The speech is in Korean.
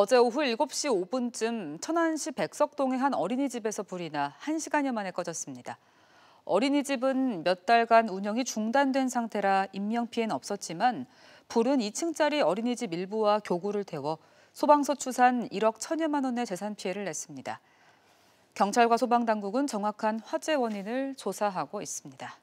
어제 오후 7시 5분쯤 천안시 백석동의 한 어린이집에서 불이 나 1시간여 만에 꺼졌습니다. 어린이집은 몇 달간 운영이 중단된 상태라 인명피해는 없었지만 불은 2층짜리 어린이집 일부와 교구를 태워 소방서 추산 1억 천여만 원의 재산 피해를 냈습니다. 경찰과 소방당국은 정확한 화재 원인을 조사하고 있습니다.